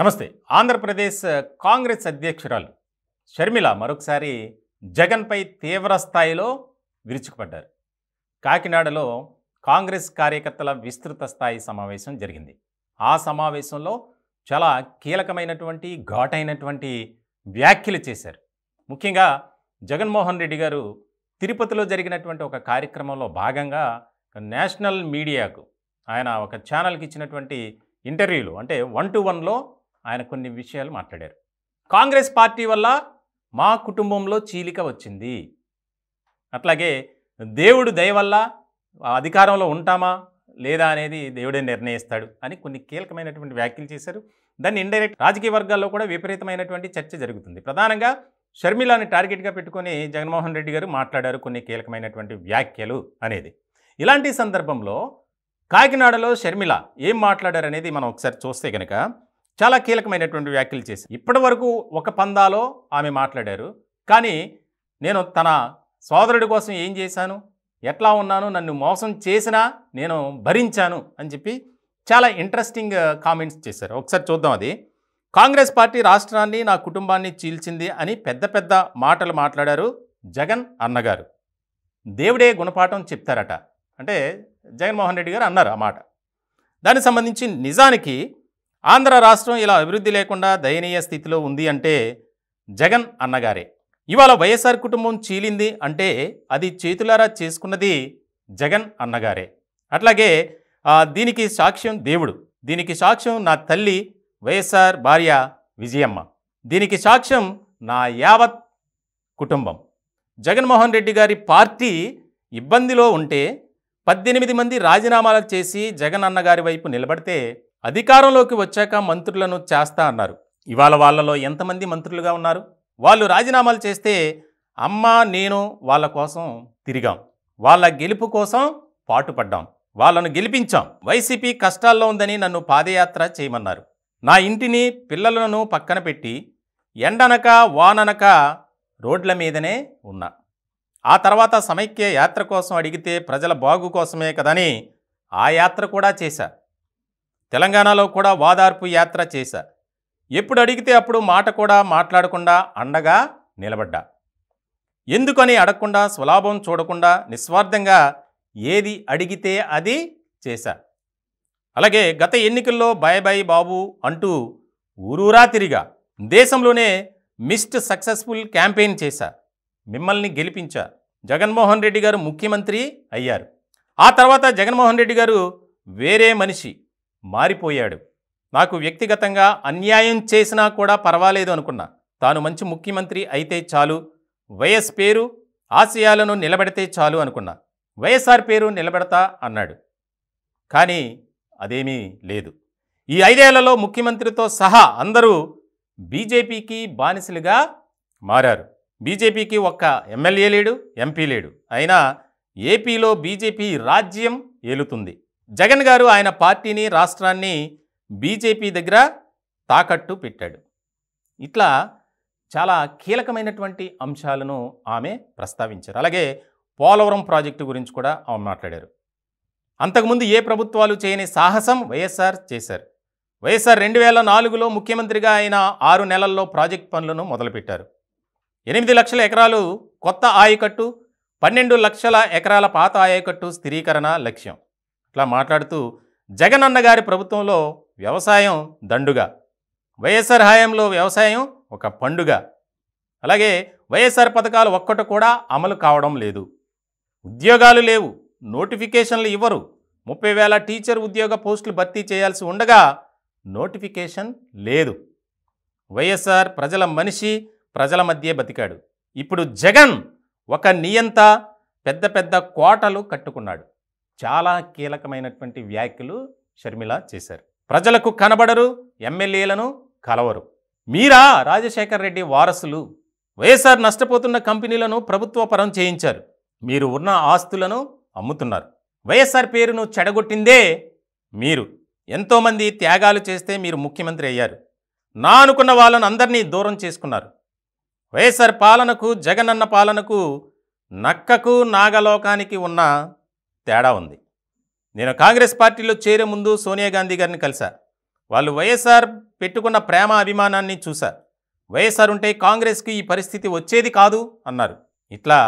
నమస్తే ఆంధ్రప్రదేశ్ కాంగ్రెస్ అధ్యక్షురాలు షర్మిల మరొకసారి జగన్పై తీవ్ర స్థాయిలో విరుచుకుపడ్డారు కాకినాడలో కాంగ్రెస్ కార్యకర్తల విస్తృత స్థాయి సమావేశం జరిగింది ఆ సమావేశంలో చాలా కీలకమైనటువంటి ఘాటైనటువంటి వ్యాఖ్యలు చేశారు ముఖ్యంగా జగన్మోహన్ రెడ్డి గారు తిరుపతిలో జరిగినటువంటి ఒక కార్యక్రమంలో భాగంగా నేషనల్ మీడియాకు ఆయన ఒక ఛానల్కి ఇచ్చినటువంటి ఇంటర్వ్యూలు అంటే వన్ టు వన్లో ఆయన కొన్ని విషయాలు మాట్లాడారు కాంగ్రెస్ పార్టీ వల్ల మా కుటుంబంలో చీలిక వచ్చింది అట్లాగే దేవుడు దయ వల్ల అధికారంలో ఉంటామా లేదా అనేది దేవుడే నిర్ణయిస్తాడు అని కొన్ని కీలకమైనటువంటి వ్యాఖ్యలు చేశారు దాన్ని ఇండైరెక్ట్ రాజకీయ వర్గాల్లో కూడా విపరీతమైనటువంటి చర్చ జరుగుతుంది ప్రధానంగా షర్మిలాని టార్గెట్గా పెట్టుకొని జగన్మోహన్ రెడ్డి గారు మాట్లాడారు కొన్ని కీలకమైనటువంటి వ్యాఖ్యలు అనేది ఇలాంటి సందర్భంలో కాకినాడలో షర్మిల ఏం మాట్లాడారు అనేది మనం ఒకసారి చూస్తే కనుక చాలా కీలకమైనటువంటి వ్యాఖ్యలు చేసి ఇప్పటి వరకు ఒక పందాలో ఆమె మాట్లాడారు కానీ నేను తన సోదరుడి కోసం ఏం చేశాను ఎట్లా ఉన్నాను నన్ను మోసం చేసినా నేను భరించాను అని చెప్పి చాలా ఇంట్రెస్టింగ్ కామెంట్స్ uh, చేశారు ఒకసారి చూద్దాం అది కాంగ్రెస్ పార్టీ రాష్ట్రాన్ని నా కుటుంబాన్ని చీల్చింది అని పెద్ద పెద్ద మాటలు మాట్లాడారు జగన్ అన్నగారు దేవుడే గుణపాఠం చెప్తారట అంటే జగన్మోహన్ రెడ్డి గారు అన్నారు ఆ మాట దానికి సంబంధించి నిజానికి ఆంధ్ర రాష్ట్రం ఇలా అభివృద్ధి లేకుండా దయనీయ స్థితిలో ఉంది అంటే జగన్ అన్నగారే ఇవాళ వైఎస్ఆర్ కుటుంబం చీలింది అంటే అది చేతులారా చేసుకున్నది జగన్ అన్నగారే అట్లాగే దీనికి సాక్ష్యం దేవుడు దీనికి సాక్ష్యం నా తల్లి వైఎస్ఆర్ భార్య విజయమ్మ దీనికి సాక్ష్యం నా యావత్ కుటుంబం జగన్మోహన్ రెడ్డి గారి పార్టీ ఇబ్బందిలో ఉంటే పద్దెనిమిది మంది రాజీనామాలు చేసి జగన్ అన్నగారి వైపు నిలబడితే అధికారంలోకి వచ్చాక మంత్రులను చేస్తా అన్నారు ఇవాళ వాళ్ళలో ఎంతమంది మంత్రులుగా ఉన్నారు వాళ్ళు రాజీనామాలు చేస్తే అమ్మ నేను వాళ్ళ కోసం తిరిగాం వాళ్ళ గెలుపు కోసం పాటుపడ్డాం వాళ్ళను గెలిపించాం వైసీపీ కష్టాల్లో ఉందని నన్ను పాదయాత్ర చేయమన్నారు నా ఇంటిని పిల్లలను పక్కన పెట్టి ఎండనక వాననక రోడ్ల మీదనే ఉన్నా ఆ తర్వాత సమైక్య యాత్ర కోసం అడిగితే ప్రజల బాగు కోసమే కదని ఆ యాత్ర కూడా చేశా తెలంగాణలో కూడా వాదార్పు యాత్ర చేశా ఎప్పుడు అడిగితే అప్పుడు మాట కూడా మాట్లాడకుండా అండగా నిలబడ్డా ఎందుకని అడగకుండా స్వలాభం చూడకుండా నిస్వార్థంగా ఏది అడిగితే అది చేశా అలాగే గత ఎన్నికల్లో బాయ్ బాయ్ బాబు అంటూ ఊరూరా తిరిగా దేశంలోనే మిస్డ్ సక్సెస్ఫుల్ క్యాంపెయిన్ చేశా మిమ్మల్ని గెలిపించా జగన్మోహన్ రెడ్డి గారు ముఖ్యమంత్రి అయ్యారు ఆ తర్వాత జగన్మోహన్ రెడ్డి గారు వేరే మనిషి మారిపోయాడు నాకు వ్యక్తిగతంగా అన్యాయం చేసినా కూడా పర్వాలేదు అనుకున్నా తాను మంచి ముఖ్యమంత్రి అయితే చాలు వైఎస్ పేరు ఆశయాలను నిలబెడితే చాలు అనుకున్నా వైఎస్ఆర్ పేరు నిలబెడతా అన్నాడు కానీ అదేమీ లేదు ఈ ఐదేళ్లలో ముఖ్యమంత్రితో సహా అందరూ బీజేపీకి బానిసలుగా మారారు బీజేపీకి ఒక్క ఎమ్మెల్యే లేడు ఎంపీ లేడు అయినా ఏపీలో బీజేపీ రాజ్యం ఏలుతుంది జగన్ గారు ఆయన పార్టీని రాష్ట్రాన్ని బీజేపీ దగ్గర తాకట్టు పెట్టాడు ఇట్లా చాలా కీలకమైనటువంటి అంశాలను ఆమె ప్రస్తావించారు అలాగే పోలవరం ప్రాజెక్టు గురించి కూడా ఆమె మాట్లాడారు అంతకుముందు ఏ ప్రభుత్వాలు చేయని సాహసం వైఎస్ఆర్ చేశారు వైఎస్ఆర్ రెండు వేల నాలుగులో ముఖ్యమంత్రిగా ఆయన ఆరు నెలల్లో ప్రాజెక్ట్ పనులను మొదలుపెట్టారు ఎనిమిది లక్షల ఎకరాలు కొత్త ఆయకట్టు పన్నెండు లక్షల ఎకరాల పాత ఆయకట్టు స్థిరీకరణ లక్ష్యం ఇట్లా మాట్లాడుతూ జగన్ అన్నగారి ప్రభుత్వంలో వ్యవసాయం దండుగా వైఎస్ఆర్ హయాంలో వ్యవసాయం ఒక పండుగ అలాగే వైఎస్ఆర్ పథకాలు ఒక్కటి కూడా అమలు కావడం లేదు ఉద్యోగాలు లేవు నోటిఫికేషన్లు ఇవ్వరు ముప్పై వేల టీచర్ ఉద్యోగ పోస్టులు భర్తీ చేయాల్సి ఉండగా నోటిఫికేషన్ లేదు వైఎస్ఆర్ ప్రజల మనిషి ప్రజల మధ్య బతికాడు ఇప్పుడు జగన్ ఒక నియంత పెద్ద పెద్ద కోటలు కట్టుకున్నాడు చాలా కీలకమైనటువంటి వ్యాఖ్యలు షర్మిల చేశారు ప్రజలకు కనబడరు ఎమ్మెల్యేలను కలవరు మీరా రాజశేఖర రెడ్డి వారసులు వైఎస్ఆర్ నష్టపోతున్న కంపెనీలను ప్రభుత్వ పరం చేయించారు మీరు ఉన్న ఆస్తులను అమ్ముతున్నారు వైఎస్ఆర్ పేరును చెడగొట్టిందే మీరు ఎంతోమంది త్యాగాలు చేస్తే మీరు ముఖ్యమంత్రి అయ్యారు నా అనుకున్న వాళ్ళను అందరినీ దూరం చేసుకున్నారు వైఎస్ఆర్ పాలనకు జగనన్న పాలనకు నక్కకు నాగలోకానికి ఉన్న తేడా ఉంది నేను కాంగ్రెస్ పార్టీలో చేరే ముందు సోనియా గాంధీ గారిని కలిసా వాళ్ళు వైఎస్ఆర్ పెట్టుకున్న ప్రేమ అభిమానాన్ని చూసా వైఎస్ఆర్ ఉంటే కాంగ్రెస్కి ఈ పరిస్థితి వచ్చేది కాదు అన్నారు ఇట్లా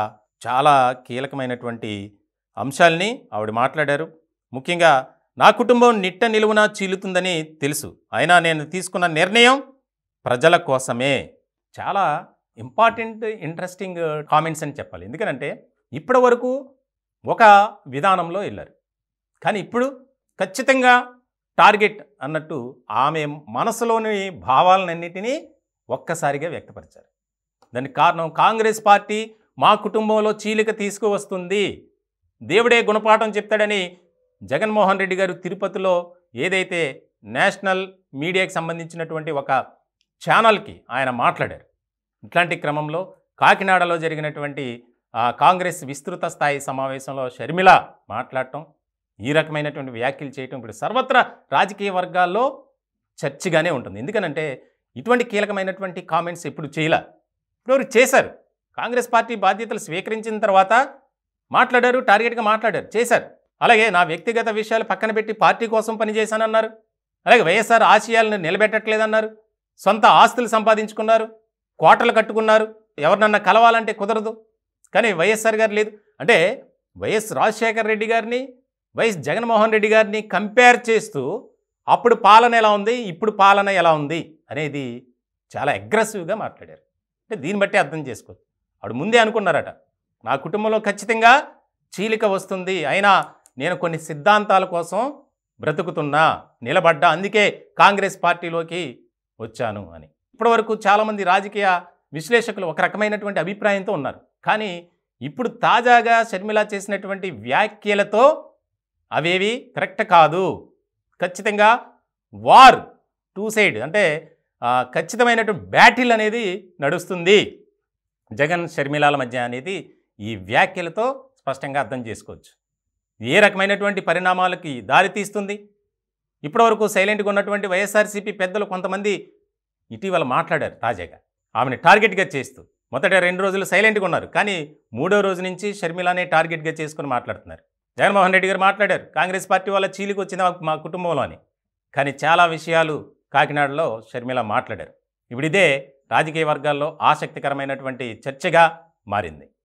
చాలా కీలకమైనటువంటి అంశాలని ఆవిడ మాట్లాడారు ముఖ్యంగా నా కుటుంబం నిట్ట నిలువున చీలుతుందని తెలుసు అయినా నేను తీసుకున్న నిర్ణయం ప్రజల కోసమే చాలా ఇంపార్టెంట్ ఇంట్రెస్టింగ్ కామెంట్స్ అని చెప్పాలి ఎందుకంటే ఇప్పటి వరకు ఒక విధానంలో వెళ్ళారు కానీ ఇప్పుడు ఖచ్చితంగా టార్గెట్ అన్నట్టు ఆమె మనసులోని భావాలన్నింటినీ ఒక్కసారిగా వ్యక్తపరిచారు దానికి కారణం కాంగ్రెస్ పార్టీ మా కుటుంబంలో చీలిక తీసుకువస్తుంది దేవుడే గుణపాఠం చెప్తాడని జగన్మోహన్ రెడ్డి గారు తిరుపతిలో ఏదైతే నేషనల్ మీడియాకి సంబంధించినటువంటి ఒక ఛానల్కి ఆయన మాట్లాడారు ఇట్లాంటి క్రమంలో కాకినాడలో జరిగినటువంటి కాంగ్రెస్ విస్తృత స్థాయి సమావేశంలో షర్మిల మాట్లాడటం ఈ రకమైనటువంటి వ్యాఖ్యలు చేయటం ఇప్పుడు సర్వత్రా రాజకీయ వర్గాల్లో చర్చగానే ఉంటుంది ఎందుకనంటే ఇటువంటి కీలకమైనటువంటి కామెంట్స్ ఎప్పుడు చేయలే ఇప్పుడు చేశారు కాంగ్రెస్ పార్టీ బాధ్యతలు స్వీకరించిన తర్వాత మాట్లాడారు టార్గెట్గా మాట్లాడారు చేశారు అలాగే నా వ్యక్తిగత విషయాలు పక్కన పెట్టి పార్టీ కోసం పనిచేశానన్నారు అలాగే వైఎస్ఆర్ ఆశయాలను నిలబెట్టట్లేదన్నారు సొంత ఆస్తులు సంపాదించుకున్నారు కోటలు కట్టుకున్నారు ఎవరినన్నా కలవాలంటే కుదరదు కానీ వైఎస్ఆర్ గారు లేదు అంటే వైఎస్ రాజశేఖర రెడ్డి గారిని వైఎస్ జగన్మోహన్ రెడ్డి గారిని కంపేర్ చేస్తూ అప్పుడు పాలన ఎలా ఉంది ఇప్పుడు పాలన ఎలా ఉంది అనేది చాలా అగ్రెసివ్గా మాట్లాడారు అంటే దీన్ని బట్టి అర్థం చేసుకోవచ్చు ఆవిడ ముందే అనుకున్నారట నా కుటుంబంలో ఖచ్చితంగా చీలిక వస్తుంది అయినా నేను కొన్ని సిద్ధాంతాల కోసం బ్రతుకుతున్నా నిలబడ్డా అందుకే కాంగ్రెస్ పార్టీలోకి వచ్చాను అని ఇప్పటివరకు చాలామంది రాజకీయ విశ్లేషకులు ఒక రకమైనటువంటి అభిప్రాయంతో ఉన్నారు కానీ ఇప్పుడు తాజాగా షర్మిల చేసినటువంటి వ్యాఖ్యలతో అవేవి కరెక్ట్ కాదు ఖచ్చితంగా వార్ టూ సైడ్ అంటే ఖచ్చితమైనటువంటి బ్యాటిల్ అనేది నడుస్తుంది జగన్ షర్మిలాల మధ్య అనేది ఈ వ్యాఖ్యలతో స్పష్టంగా అర్థం చేసుకోవచ్చు ఏ రకమైనటువంటి పరిణామాలకి దారితీస్తుంది ఇప్పటివరకు సైలెంట్గా ఉన్నటువంటి వైఎస్ఆర్సీపీ పెద్దలు కొంతమంది ఇటీవల మాట్లాడారు తాజాగా ఆమెను టార్గెట్గా చేస్తూ మొదట రెండు రోజులు సైలెంట్గా ఉన్నారు కానీ మూడో రోజు నుంచి షర్మిలానే టార్గెట్గా చేసుకుని మాట్లాడుతున్నారు జగన్మోహన్ రెడ్డి గారు మాట్లాడారు కాంగ్రెస్ పార్టీ వల్ల చీలికి వచ్చింది మా కుటుంబంలో అని కానీ చాలా విషయాలు కాకినాడలో షర్మిల మాట్లాడారు ఇప్పుడు ఇదే రాజకీయ వర్గాల్లో ఆసక్తికరమైనటువంటి చర్చగా మారింది